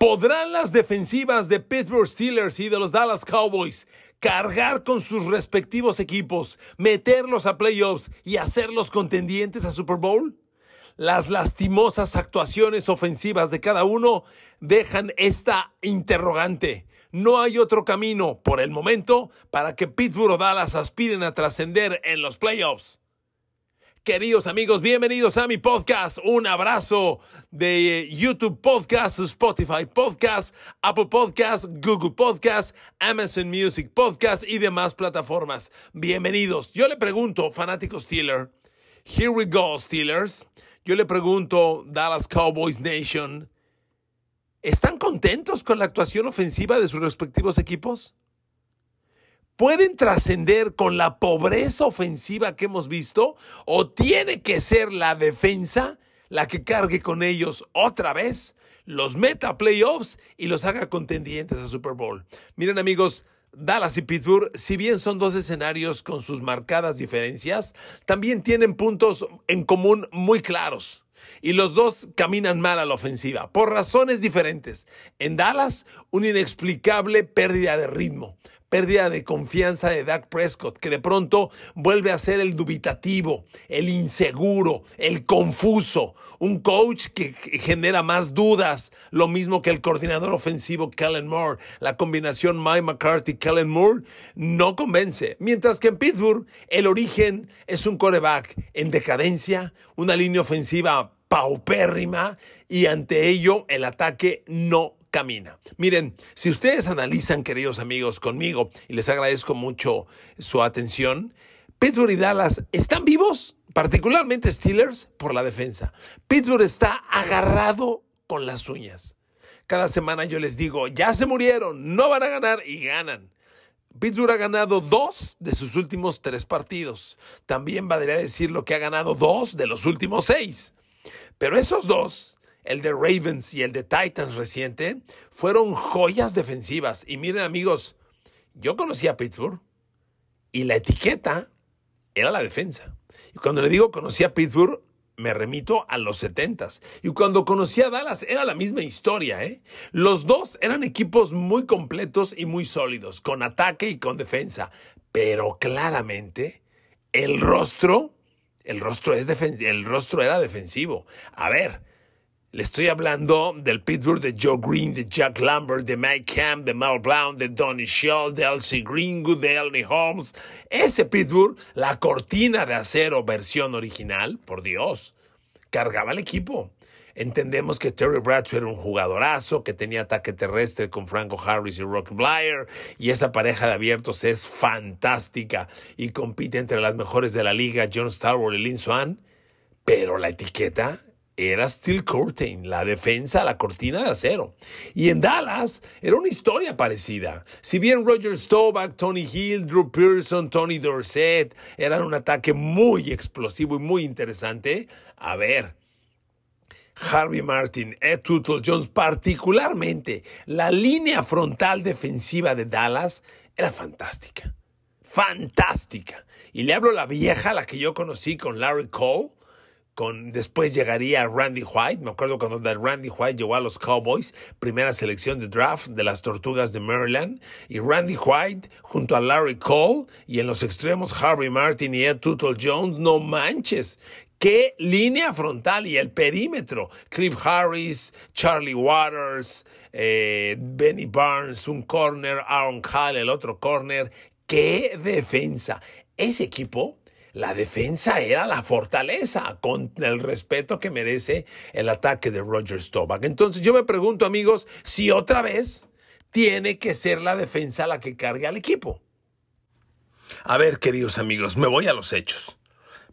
¿Podrán las defensivas de Pittsburgh Steelers y de los Dallas Cowboys cargar con sus respectivos equipos, meterlos a playoffs y hacerlos contendientes a Super Bowl? Las lastimosas actuaciones ofensivas de cada uno dejan esta interrogante. No hay otro camino, por el momento, para que Pittsburgh o Dallas aspiren a trascender en los playoffs. Queridos amigos, bienvenidos a mi podcast. Un abrazo de eh, YouTube Podcast, Spotify Podcast, Apple Podcast, Google Podcast, Amazon Music Podcast y demás plataformas. Bienvenidos. Yo le pregunto, fanáticos Steeler, here we go, Steelers. Yo le pregunto, Dallas Cowboys Nation, ¿están contentos con la actuación ofensiva de sus respectivos equipos? pueden trascender con la pobreza ofensiva que hemos visto o tiene que ser la defensa la que cargue con ellos otra vez, los meta playoffs y los haga contendientes a Super Bowl. Miren amigos, Dallas y Pittsburgh, si bien son dos escenarios con sus marcadas diferencias, también tienen puntos en común muy claros. Y los dos caminan mal a la ofensiva, por razones diferentes. En Dallas, una inexplicable pérdida de ritmo pérdida de confianza de Dak Prescott, que de pronto vuelve a ser el dubitativo, el inseguro, el confuso, un coach que genera más dudas, lo mismo que el coordinador ofensivo Kellen Moore. La combinación Mike McCarthy-Kellen Moore no convence, mientras que en Pittsburgh el origen es un coreback en decadencia, una línea ofensiva paupérrima y ante ello el ataque no camina. Miren, si ustedes analizan, queridos amigos, conmigo, y les agradezco mucho su atención, Pittsburgh y Dallas están vivos, particularmente Steelers, por la defensa. Pittsburgh está agarrado con las uñas. Cada semana yo les digo, ya se murieron, no van a ganar y ganan. Pittsburgh ha ganado dos de sus últimos tres partidos. También valdría decir lo que ha ganado dos de los últimos seis. Pero esos dos el de Ravens y el de Titans reciente, fueron joyas defensivas. Y miren amigos, yo conocí a Pittsburgh y la etiqueta era la defensa. Y cuando le digo conocí a Pittsburgh, me remito a los 70 Y cuando conocí a Dallas era la misma historia, ¿eh? Los dos eran equipos muy completos y muy sólidos, con ataque y con defensa. Pero claramente, el rostro, el rostro, es el rostro era defensivo. A ver, le estoy hablando del Pittsburgh de Joe Green, de Jack Lambert, de Mike Camp, de Mal Brown, de Donnie Shell, de Elsie gringo de Elney Holmes. Ese Pittsburgh, la cortina de acero versión original, por Dios, cargaba el equipo. Entendemos que Terry Bradshaw era un jugadorazo, que tenía ataque terrestre con Franco Harris y Rocky Blair, y esa pareja de abiertos es fantástica y compite entre las mejores de la liga, John Starwood y Lin Swan, pero la etiqueta era Steel Curtain, la defensa, la cortina de acero. Y en Dallas era una historia parecida. Si bien Roger Staubach, Tony Hill, Drew Pearson, Tony Dorsett eran un ataque muy explosivo y muy interesante, a ver, Harvey Martin, Ed Tuttle Jones, particularmente la línea frontal defensiva de Dallas era fantástica. Fantástica. Y le hablo a la vieja, la que yo conocí con Larry Cole, con, después llegaría Randy White. Me acuerdo cuando Randy White llegó a los Cowboys, primera selección de draft de las Tortugas de Maryland. Y Randy White junto a Larry Cole y en los extremos Harvey Martin y Ed Tuttle Jones. No manches. Qué línea frontal y el perímetro. Cliff Harris, Charlie Waters, eh, Benny Barnes, un corner, Aaron Hall, el otro corner. Qué defensa. Ese equipo la defensa era la fortaleza con el respeto que merece el ataque de Roger Staubach. Entonces yo me pregunto, amigos, si otra vez tiene que ser la defensa la que cargue al equipo. A ver, queridos amigos, me voy a los hechos.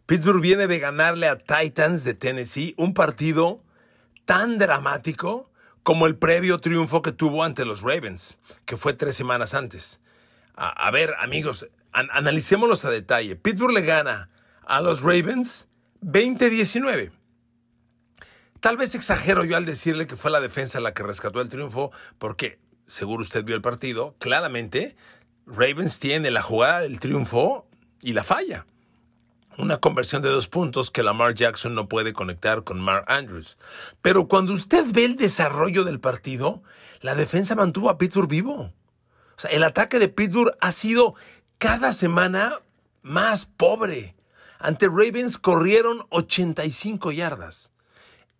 Pittsburgh viene de ganarle a Titans de Tennessee un partido tan dramático como el previo triunfo que tuvo ante los Ravens, que fue tres semanas antes. a ver, amigos, analicémoslos a detalle. Pittsburgh le gana a los Ravens 20-19. Tal vez exagero yo al decirle que fue la defensa la que rescató el triunfo, porque seguro usted vio el partido, claramente Ravens tiene la jugada del triunfo y la falla. Una conversión de dos puntos que Lamar Jackson no puede conectar con Mark Andrews. Pero cuando usted ve el desarrollo del partido, la defensa mantuvo a Pittsburgh vivo. O sea, el ataque de Pittsburgh ha sido cada semana más pobre. Ante Ravens corrieron 85 yardas.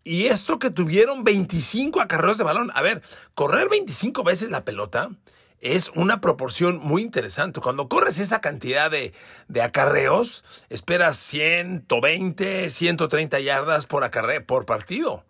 Y esto que tuvieron 25 acarreos de balón. A ver, correr 25 veces la pelota es una proporción muy interesante. Cuando corres esa cantidad de, acarreos, esperas 120, 130 yardas por, por partido.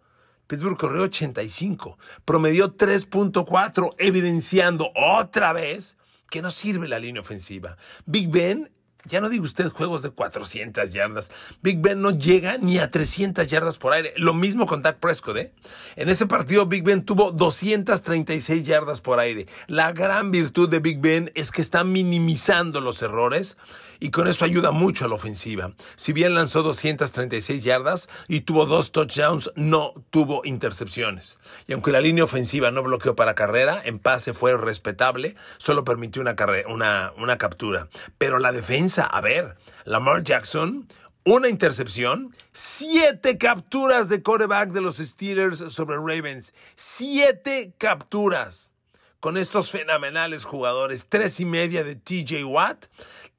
Pittsburgh corrió 85, promedió 3.4, evidenciando otra vez que no sirve la línea ofensiva. Big Ben, ya no digo usted juegos de 400 yardas. Big Ben no llega ni a 300 yardas por aire. Lo mismo con Dak Prescott, ¿eh? En ese partido Big Ben tuvo 236 yardas por aire. La gran virtud de Big Ben es que está minimizando los errores y con eso ayuda mucho a la ofensiva. Si bien lanzó 236 yardas y tuvo dos touchdowns, no tuvo intercepciones. Y aunque la línea ofensiva no bloqueó para carrera, en pase fue respetable, solo permitió una, una, una captura. Pero la defensa, a ver, Lamar Jackson, una intercepción, siete capturas de coreback de los Steelers sobre Ravens. Siete capturas. Con estos fenomenales jugadores, tres y media de TJ Watt,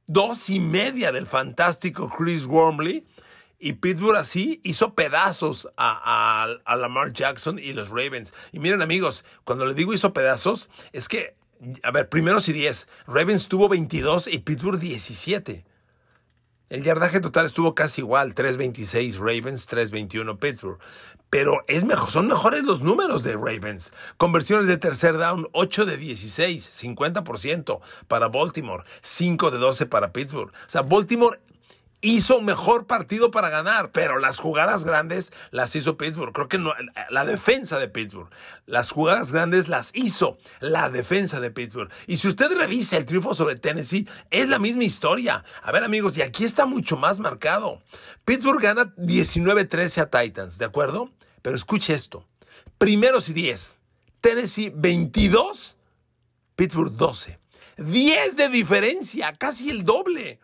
dos y media del fantástico Chris Wormley. Y Pittsburgh así hizo pedazos a, Lamar Jackson y los Ravens. Y miren amigos, cuando le digo hizo pedazos, es que, a ver, primeros y diez, Ravens tuvo 22 y Pittsburgh 17. El yardaje total estuvo casi igual, 3.26 Ravens, 3.21 Pittsburgh. Pero es mejor, son mejores los números de Ravens. Conversiones de tercer down, 8 de 16, 50% para Baltimore, 5 de 12 para Pittsburgh. O sea, Baltimore hizo mejor partido para ganar, pero las jugadas grandes las hizo Pittsburgh. Creo que no, la defensa de Pittsburgh, las jugadas grandes las hizo la defensa de Pittsburgh. Y si usted revisa el triunfo sobre Tennessee, es la misma historia. A ver, amigos, y aquí está mucho más marcado. Pittsburgh gana 19-13 a Titans, ¿de acuerdo? Pero escuche esto. Primeros y 10. Tennessee 22, Pittsburgh 12. 10 de diferencia, casi el doble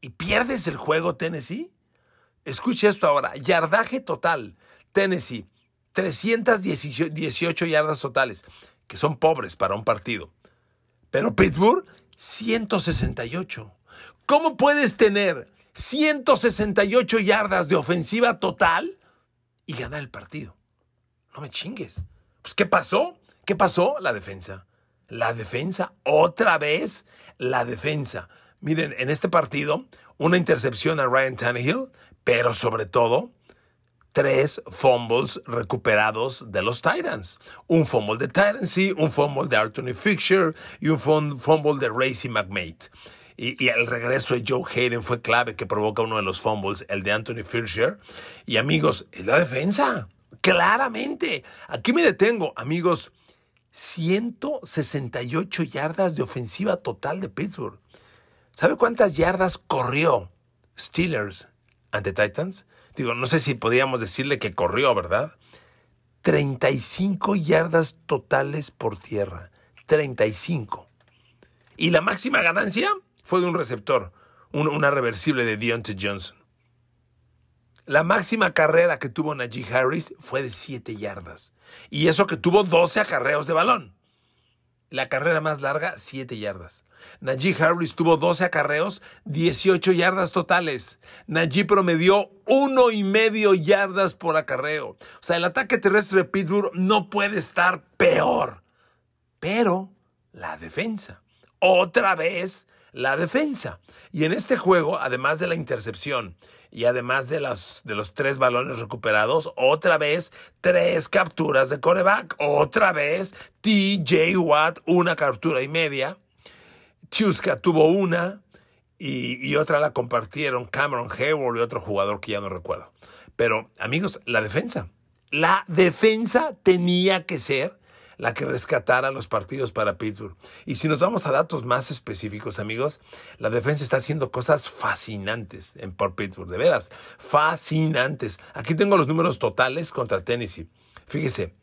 y pierdes el juego Tennessee? Escuche esto ahora, yardaje total, Tennessee, 318 yardas totales, que son pobres para un partido. Pero Pittsburgh, 168. ¿Cómo puedes tener 168 yardas de ofensiva total y ganar el partido? No me chingues. Pues, ¿qué pasó? ¿Qué pasó? La defensa. La defensa, otra vez, la defensa. Miren, en este partido, una intercepción a Ryan Tannehill, pero sobre todo, tres fumbles recuperados de los Titans. Un fumble de Tyrancy, un fumble de Anthony Fisher y un fumble de Racy McMate. Y, y, el regreso de Joe Hayden fue clave que provoca uno de los fumbles, el de Anthony Fisher. Y amigos, es la defensa. Claramente. Aquí me detengo, amigos. 168 yardas de ofensiva total de Pittsburgh. ¿Sabe cuántas yardas corrió Steelers ante Titans? Digo, no sé si podíamos decirle que corrió, ¿verdad? 35 yardas totales por tierra. 35. Y la máxima ganancia fue de un receptor, una reversible de Deontay Johnson. La máxima carrera que tuvo Najee Harris fue de 7 yardas. Y eso que tuvo 12 acarreos de balón. La carrera más larga, 7 yardas. Najee Harris tuvo 12 acarreos, 18 yardas totales. Najee promedió uno y medio yardas por acarreo. O sea, el ataque terrestre de Pittsburgh no puede estar peor. Pero la defensa. Otra vez la defensa. Y en este juego, además de la intercepción y además de, de los tres balones recuperados, otra vez tres capturas de coreback. Otra vez TJ Watt, una captura y media. Chuska tuvo una y, otra la compartieron Cameron Hayward y otro jugador que ya no recuerdo. Pero amigos, la defensa. La defensa tenía que ser la que rescatara los partidos para Pittsburgh. Y si nos vamos a datos más específicos, amigos, la defensa está haciendo cosas fascinantes en, por Pittsburgh, de veras, fascinantes. Aquí tengo los números totales contra Tennessee. Fíjese,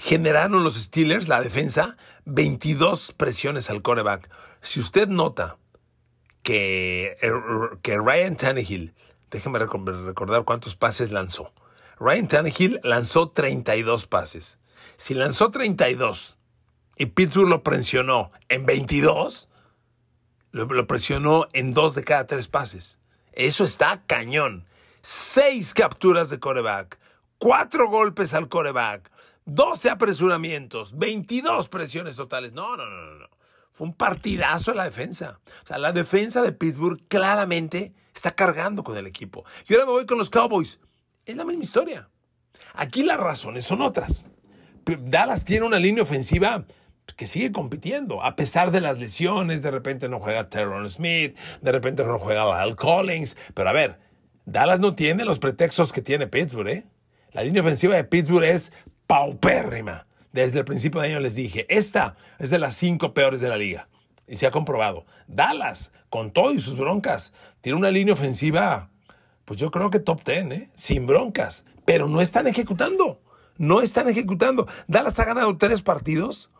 generaron los Steelers, la defensa, 22 presiones al coreback. Si usted nota que, er, er, que Ryan Tannehill, déjeme recordar cuántos pases lanzó. Ryan Tannehill lanzó 32 pases. Si lanzó 32 y Pittsburgh lo presionó en 22, lo, presionó en 2 de cada 3 pases. Eso está cañón. 6 capturas de coreback, 4 golpes al coreback, 12 apresuramientos, 22 presiones totales. No, no, no, no. Fue un partidazo en la defensa. O sea, la defensa de Pittsburgh claramente está cargando con el equipo. Y ahora me voy con los Cowboys. Es la misma historia. Aquí las razones son otras. Dallas tiene una línea ofensiva que sigue compitiendo, a pesar de las lesiones, de repente no juega Terron Smith, de repente no juega Al Collins, pero a ver, Dallas no tiene los pretextos que tiene Pittsburgh, ¿eh? La línea ofensiva de Pittsburgh es paupérrima. Desde el principio de año les dije, esta es de las cinco peores de la liga. Y se ha comprobado. Dallas, con todo y sus broncas, tiene una línea ofensiva, pues yo creo que top ten, ¿eh? sin broncas. Pero no están ejecutando. No están ejecutando. Dallas ha ganado tres partidos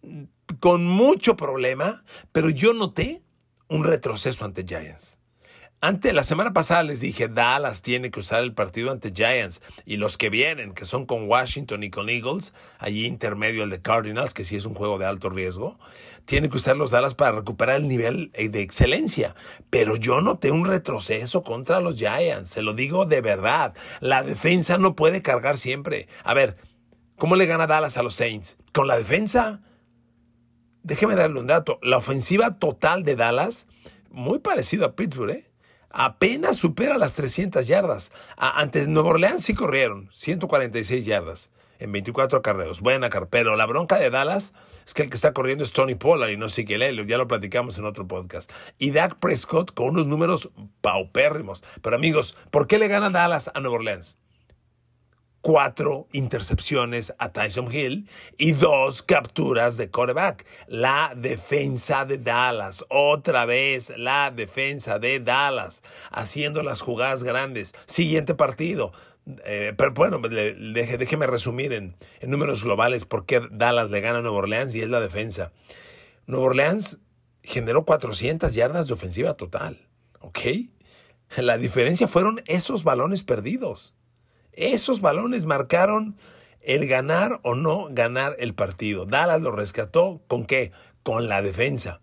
mm, con mucho problema, pero yo noté un retroceso ante Giants. Ante la semana pasada les dije, Dallas tiene que usar el partido ante Giants y los que vienen, que son con Washington y con Eagles, allí intermedio el de Cardinals, que sí es un juego de alto riesgo, tiene que usar los Dallas para recuperar el nivel eh, de excelencia. Pero yo noté un retroceso contra los Giants, se lo digo de verdad. La defensa no puede cargar siempre. A ver, ¿cómo le gana Dallas a los Saints? ¿Con la defensa? Déjeme darle un dato. La ofensiva total de Dallas, muy parecido a Pittsburgh, ¿eh? apenas supera las 300 yardas. Antes, Nueva Orleans sí corrieron, 146 yardas en 24 carreros Buena pero La bronca de Dallas es que el que está corriendo es Tony Pollard y no qué lee. Ya lo platicamos en otro podcast. Y Dak Prescott con unos números paupérrimos. Pero amigos, ¿por qué le gana Dallas a Nueva Orleans? cuatro intercepciones a Tyson Hill y dos capturas de coreback. La defensa de Dallas, otra vez la defensa de Dallas, haciendo las jugadas grandes. Siguiente partido. Eh, pero bueno, déjeme resumir en, en números globales por qué Dallas le gana a Nueva Orleans y es la defensa. Nueva Orleans generó 400 yardas de ofensiva total, ¿ok? La diferencia fueron esos balones perdidos. Esos balones marcaron el ganar o no ganar el partido. Dallas lo rescató con qué? Con la defensa.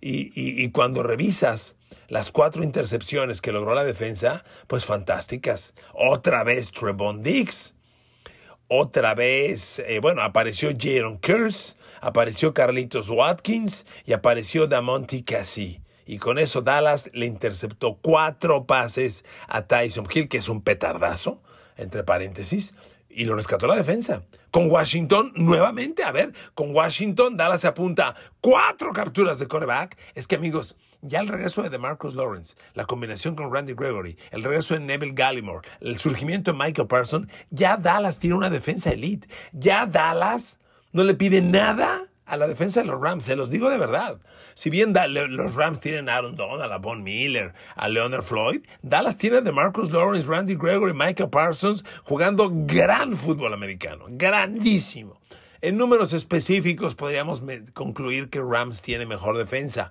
Y, cuando revisas las cuatro intercepciones que logró la defensa, pues fantásticas. Otra vez Trevon Dix. Otra vez, eh, bueno, apareció Jaron Curse, apareció Carlitos Watkins y apareció Damonti Cassie. Y con eso Dallas le interceptó cuatro pases a Tyson Hill, que es un petardazo entre paréntesis, y lo rescató la defensa. Con Washington, nuevamente, a ver, con Washington, Dallas se apunta cuatro capturas de coreback. Es que, amigos, ya el regreso de DeMarcus Lawrence, la combinación con Randy Gregory, el regreso de Neville Gallimore, el surgimiento de Michael Parsons, ya Dallas tiene una defensa elite. Ya Dallas no le pide nada a la defensa de los Rams, se los digo de verdad. Si bien los Rams tienen a Aaron Donald, a Von Miller, a Leonard Floyd, Dallas tiene a Marcus Lawrence, Randy Gregory, Micah Parsons jugando gran fútbol americano, grandísimo. En números específicos podríamos concluir que Rams tiene mejor defensa,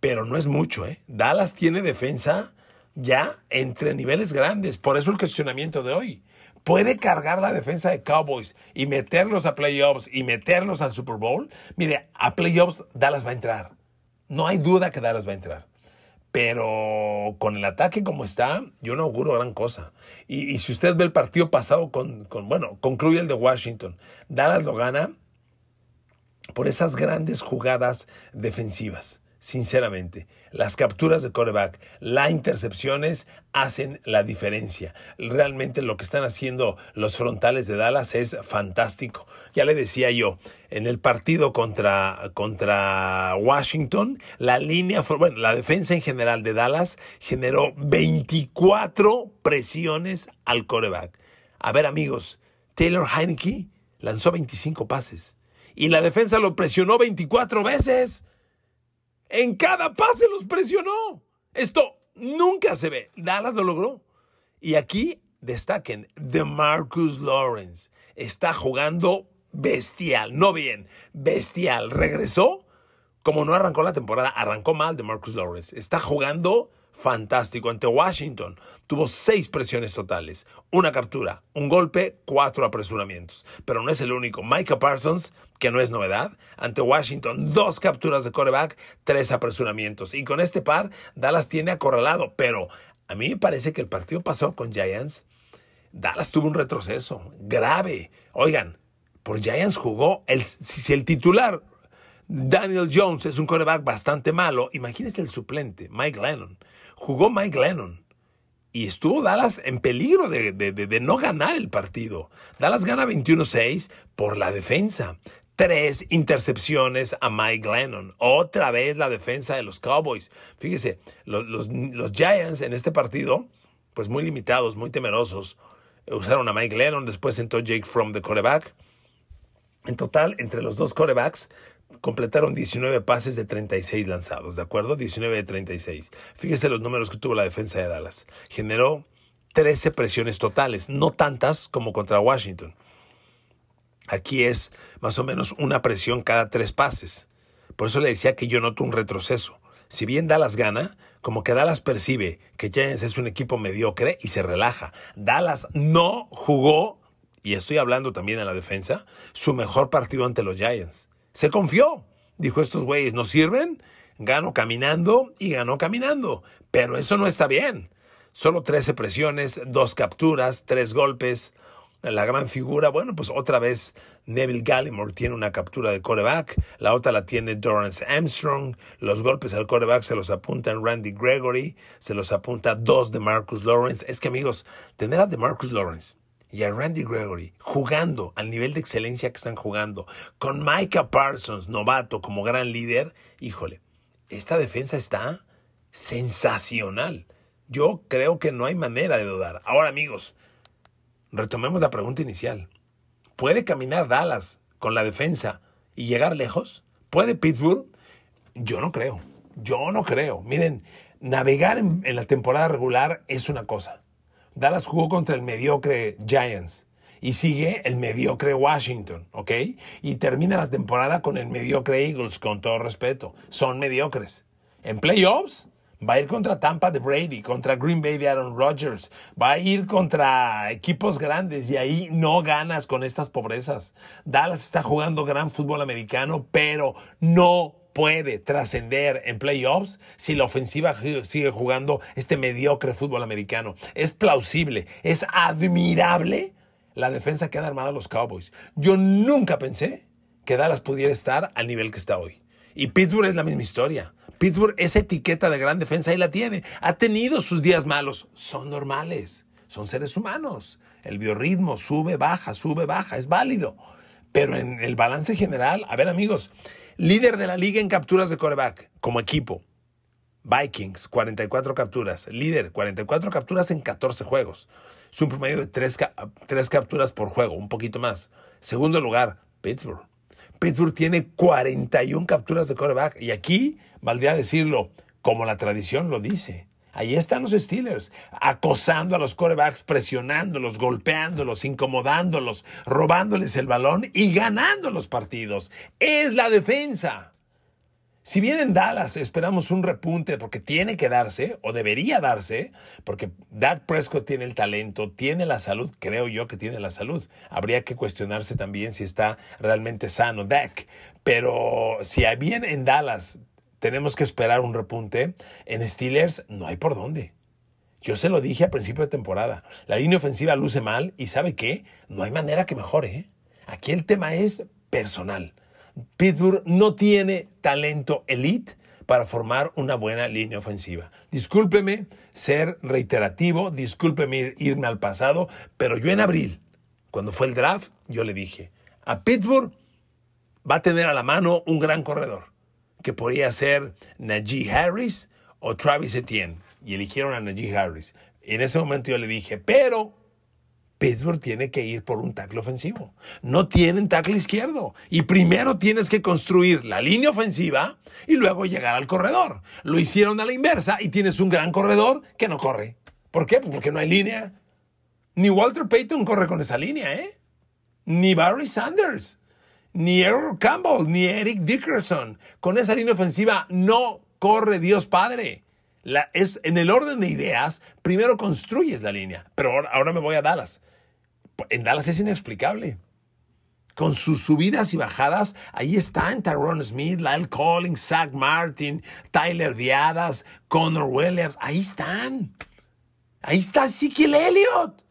pero no es mucho, ¿eh? Dallas tiene defensa ya entre niveles grandes, por eso el cuestionamiento de hoy puede cargar la defensa de Cowboys y meterlos a playoffs y meterlos al Super Bowl, mire, a playoffs Dallas va a entrar. No hay duda que Dallas va a entrar. Pero con el ataque como está, yo no auguro gran cosa. Y, si usted ve el partido pasado con, con, bueno, concluye el de Washington. Dallas lo gana por esas grandes jugadas defensivas sinceramente. Las capturas de coreback, las intercepciones hacen la diferencia. Realmente lo que están haciendo los frontales de Dallas es fantástico. Ya le decía yo, en el partido contra, contra Washington, la línea, bueno, la defensa en general de Dallas generó 24 presiones al coreback. A ver, amigos, Taylor Heineke lanzó 25 pases y la defensa lo presionó 24 veces. En cada pase los presionó. Esto nunca se ve. Dallas lo logró. Y aquí destaquen The Marcus Lawrence. Está jugando bestial, no bien, bestial. Regresó como no arrancó la temporada, arrancó mal de Marcus Lawrence. Está jugando fantástico ante Washington. Tuvo seis presiones totales, una captura, un golpe, cuatro apresuramientos. Pero no es el único. Micah Parsons, que no es novedad, ante Washington, dos capturas de coreback, tres apresuramientos. Y con este par, Dallas tiene acorralado. Pero a mí me parece que el partido pasó con Giants. Dallas tuvo un retroceso grave. Oigan, por Giants jugó, el, si el titular Daniel Jones es un coreback bastante malo. Imagínense el suplente, Mike Lennon. Jugó Mike Lennon. Y estuvo Dallas en peligro de, no ganar el partido. Dallas gana 21-6 por la defensa. Tres intercepciones a Mike Lennon. Otra vez la defensa de los Cowboys. Fíjese, los, Giants en este partido, pues muy limitados, muy temerosos. Usaron a Mike Lennon, después sentó Jake From the coreback. En total, entre los dos corebacks, completaron 19 pases de 36 lanzados, ¿de acuerdo? 19 de 36. Fíjese los números que tuvo la defensa de Dallas. Generó 13 presiones totales, no tantas como contra Washington. Aquí es más o menos una presión cada tres pases. Por eso le decía que yo noto un retroceso. Si bien Dallas gana, como que Dallas percibe que Giants es un equipo mediocre y se relaja. Dallas no jugó, y estoy hablando también a la defensa, su mejor partido ante los Giants. Se confió. Dijo, estos güeyes no sirven, ganó caminando y ganó caminando. Pero eso no está bien. Solo 13 presiones, dos capturas, tres golpes. La gran figura, bueno, pues otra vez Neville Gallimore tiene una captura de coreback, la otra la tiene Dorrance Armstrong, los golpes al coreback se los apuntan Randy Gregory, se los apunta dos de Marcus Lawrence. Es que amigos, tener a de Marcus Lawrence y a Randy Gregory jugando al nivel de excelencia que están jugando, con Micah Parsons, novato, como gran líder, híjole, esta defensa está sensacional. Yo creo que no hay manera de dudar. Ahora amigos, retomemos la pregunta inicial. ¿Puede caminar Dallas con la defensa y llegar lejos? ¿Puede Pittsburgh? Yo no creo. Yo no creo. Miren, navegar en, en la temporada regular es una cosa. Dallas jugó contra el mediocre Giants y sigue el mediocre Washington, ¿ok? Y termina la temporada con el mediocre Eagles, con todo respeto. Son mediocres. En playoffs va a ir contra Tampa de Brady, contra Green Bay de Aaron Rodgers, va a ir contra equipos grandes y ahí no ganas con estas pobrezas. Dallas está jugando gran fútbol americano, pero no puede trascender en playoffs si la ofensiva sigue jugando este mediocre fútbol americano. Es plausible, es admirable la defensa que han armado los Cowboys. Yo nunca pensé que Dallas pudiera estar al nivel que está hoy. Y Pittsburgh es la misma historia. Pittsburgh esa etiqueta de gran defensa y la tiene. Ha tenido sus días malos. Son normales. Son seres humanos. El biorritmo sube, baja, sube, baja. Es válido. Pero en el balance general, a ver amigos, Líder de la liga en capturas de coreback como equipo. Vikings, 44 capturas. Líder, 44 capturas en 14 juegos. Es un promedio de 3, capturas por juego, un poquito más. Segundo lugar, Pittsburgh. Pittsburgh tiene 41 capturas de coreback. Y aquí valdría decirlo, como la tradición lo dice. Ahí están los Steelers, acosando a los corebacks, presionándolos, golpeándolos, incomodándolos, robándoles el balón y ganando los partidos. Es la defensa. Si bien en Dallas esperamos un repunte porque tiene que darse o debería darse, porque Dak Prescott tiene el talento, tiene la salud, creo yo que tiene la salud. Habría que cuestionarse también si está realmente sano Dak. Pero si bien en Dallas tenemos que esperar un repunte. En Steelers no hay por dónde. Yo se lo dije a principio de temporada. La línea ofensiva luce mal y ¿sabe qué? No hay manera que mejore. ¿eh? Aquí el tema es personal. Pittsburgh no tiene talento elite para formar una buena línea ofensiva. Discúlpeme ser reiterativo, discúlpeme irme al pasado, pero yo en abril, cuando fue el draft, yo le dije, a Pittsburgh va a tener a la mano un gran corredor que podía ser Najee Harris o Travis Etienne. Y eligieron a Najee Harris. en ese momento yo le dije, pero Pittsburgh tiene que ir por un tackle ofensivo. No tienen tackle izquierdo. Y primero tienes que construir la línea ofensiva y luego llegar al corredor. Lo hicieron a la inversa y tienes un gran corredor que no corre. ¿Por qué? Pues porque no hay línea. Ni Walter Payton corre con esa línea, ¿eh? Ni Barry Sanders ni Errol Campbell, ni Eric Dickerson. Con esa línea ofensiva no corre Dios Padre. es, en el orden de ideas, primero construyes la línea, pero ahora, me voy a Dallas. En Dallas es inexplicable con sus subidas y bajadas, ahí están Tyrone Smith, Lyle Collins, Zach Martin, Tyler Diadas, Connor Williams, ahí están. Ahí está Ezekiel Elliott.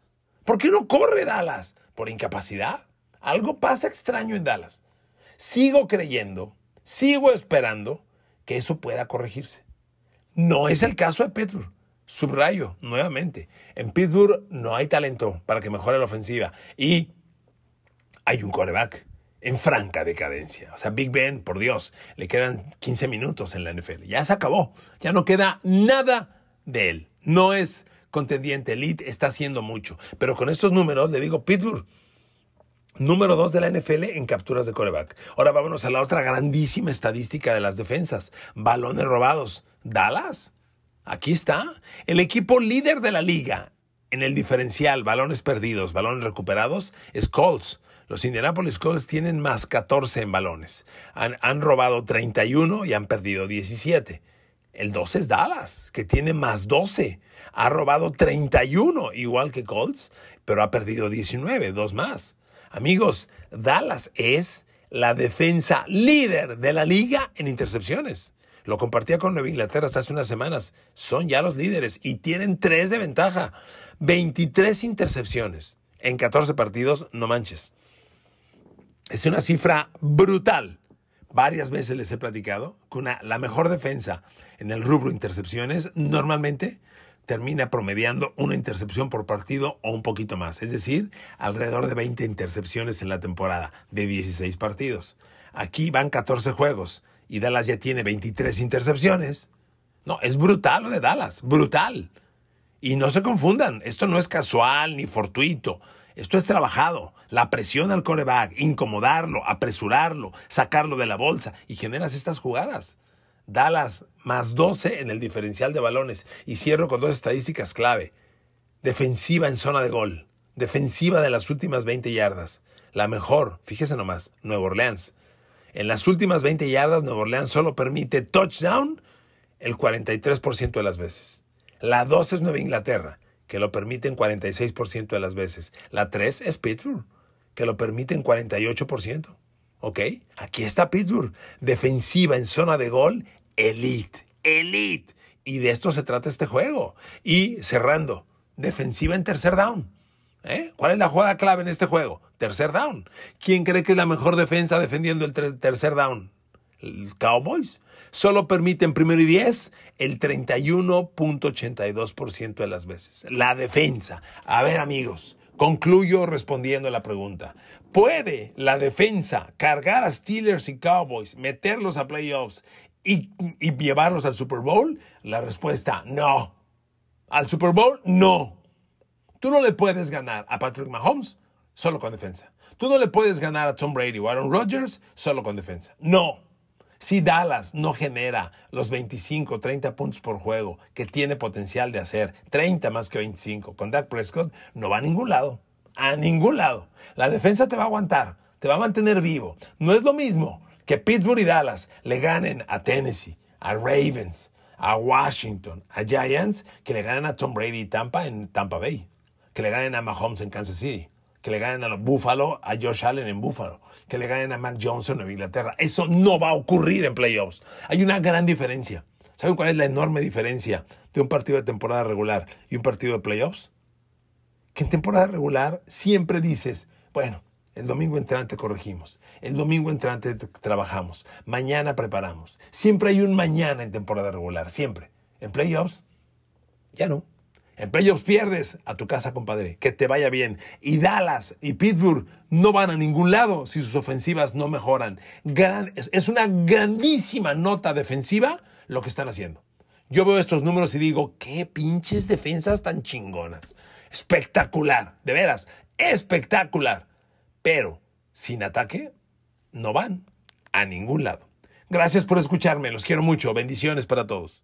¿Por qué no corre Dallas? ¿Por incapacidad? Algo pasa extraño en Dallas. Sigo creyendo, sigo esperando que eso pueda corregirse. No es el caso de Pittsburgh. Subrayo nuevamente, en Pittsburgh no hay talento para que mejore la ofensiva y hay un coreback en franca decadencia. O sea, Big Ben, por Dios, le quedan 15 minutos en la NFL. Ya se acabó. Ya no queda nada de él. No es contendiente elite, está haciendo mucho. Pero con estos números le digo, Pittsburgh, número 2 de la NFL en capturas de coreback. Ahora vámonos a la otra grandísima estadística de las defensas, balones robados. Dallas, aquí está, el equipo líder de la liga en el diferencial, balones perdidos, balones recuperados, es Colts. Los Indianapolis Colts tienen más 14 en balones. Han, han robado 31 y han perdido 17. El 12 es Dallas, que tiene más 12. Ha robado 31, igual que Colts, pero ha perdido 19, dos más. Amigos, Dallas es la defensa líder de la liga en intercepciones. Lo compartía con Nueva Inglaterra hace unas semanas. Son ya los líderes y tienen tres de ventaja. 23 intercepciones en 14 partidos, no manches. Es una cifra brutal. Varias veces les he platicado que la mejor defensa en el rubro intercepciones normalmente termina promediando una intercepción por partido o un poquito más, es decir, alrededor de 20 intercepciones en la temporada de 16 partidos. Aquí van 14 juegos y Dallas ya tiene 23 intercepciones. No, es brutal lo de Dallas, brutal. Y no se confundan, esto no es casual ni fortuito. Esto es trabajado. La presión al coreback, incomodarlo, apresurarlo, sacarlo de la bolsa y generas estas jugadas. Dallas más 12 en el diferencial de balones. Y cierro con dos estadísticas clave. Defensiva en zona de gol. Defensiva de las últimas 20 yardas. La mejor, fíjese nomás, Nueva Orleans. En las últimas 20 yardas, Nueva Orleans solo permite touchdown el 43% de las veces. La 2 es Nueva Inglaterra, que lo permite permiten 46% de las veces. La 3 es Pittsburgh, que lo permiten 48%. ¿Ok? Aquí está Pittsburgh. Defensiva en zona de gol elite, elite. Y de esto se trata este juego. Y cerrando, defensiva en tercer down. ¿Eh? ¿Cuál es la jugada clave en este juego? Tercer down. ¿Quién cree que es la mejor defensa defendiendo el tercer down? El Cowboys. Solo permiten primero y diez el 31.82% de las veces. La defensa. A ver amigos, concluyo respondiendo la pregunta. ¿Puede la defensa cargar a Steelers y Cowboys, meterlos a playoffs y, llevarlos al Super Bowl? La respuesta, no. Al Super Bowl, no. Tú no le puedes ganar a Patrick Mahomes solo con defensa. Tú no le puedes ganar a Tom Brady o Aaron Rodgers solo con defensa. No. Si Dallas no genera los 25, 30 puntos por juego que tiene potencial de hacer, 30 más que 25, con Dak Prescott, no va a ningún lado. A ningún lado. La defensa te va a aguantar, te va a mantener vivo. No es lo mismo que Pittsburgh y Dallas le ganen a Tennessee, a Ravens, a Washington, a Giants, que le ganen a Tom Brady y Tampa en Tampa Bay, que le ganen a Mahomes en Kansas City, que le ganen a los Buffalo, a Josh Allen en Buffalo, que le ganen a Matt Johnson en Inglaterra. Eso no va a ocurrir en playoffs. Hay una gran diferencia. ¿Saben cuál es la enorme diferencia de un partido de temporada regular y un partido de playoffs? Que en temporada regular siempre dices, bueno, el domingo entrante corregimos. El domingo entrante trabajamos. Mañana preparamos. Siempre hay un mañana en temporada regular. Siempre. En playoffs, ya no. En playoffs pierdes a tu casa, compadre. Que te vaya bien. Y Dallas y Pittsburgh no van a ningún lado si sus ofensivas no mejoran. es una grandísima nota defensiva lo que están haciendo. Yo veo estos números y digo, qué pinches defensas tan chingonas. Espectacular, de veras, espectacular. Pero sin ataque no van a ningún lado. Gracias por escucharme, los quiero mucho, bendiciones para todos.